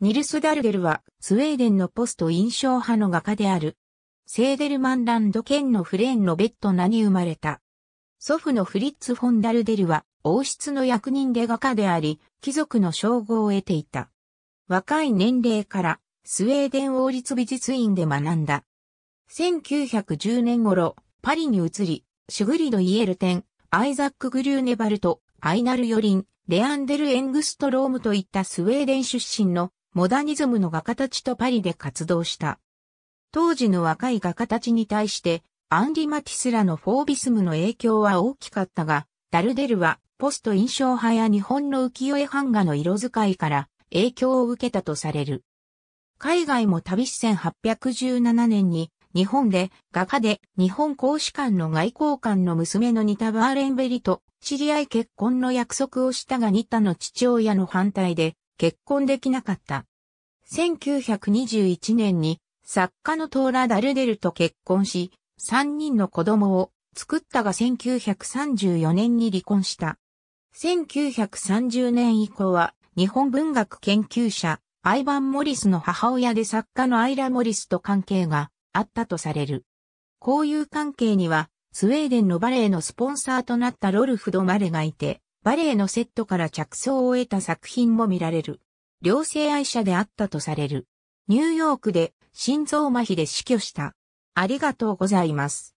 ニルス・ダルデルは、スウェーデンのポスト印象派の画家である。セーデルマンランド県のフレーンのベッドナに生まれた。祖父のフリッツ・フォン・ダルデルは、王室の役人で画家であり、貴族の称号を得ていた。若い年齢から、スウェーデン王立美術院で学んだ。1910年頃、パリに移り、シュグリド・イエルテン、アイザック・グリューネバルト、アイナル・ヨリン、レアンデル・エングストロームといったスウェーデン出身のモダニズムの画家たちとパリで活動した。当時の若い画家たちに対して、アンリ・マティスらのフォービスムの影響は大きかったが、ダルデルはポスト印象派や日本の浮世絵版画の色使いから影響を受けたとされる。海外も旅し1817年に日本で画家で日本公使館の外交官の娘のニタ・バーレンベリと知り合い結婚の約束をしたがニタの父親の反対で結婚できなかった。1921年に作家のトーラ・ダルデルと結婚し、3人の子供を作ったが1934年に離婚した。1930年以降は日本文学研究者アイバン・モリスの母親で作家のアイラ・モリスと関係があったとされる。交友関係にはスウェーデンのバレエのスポンサーとなったロルフ・ド・マレがいて、バレエのセットから着想を得た作品も見られる。両性愛者であったとされる。ニューヨークで心臓麻痺で死去した。ありがとうございます。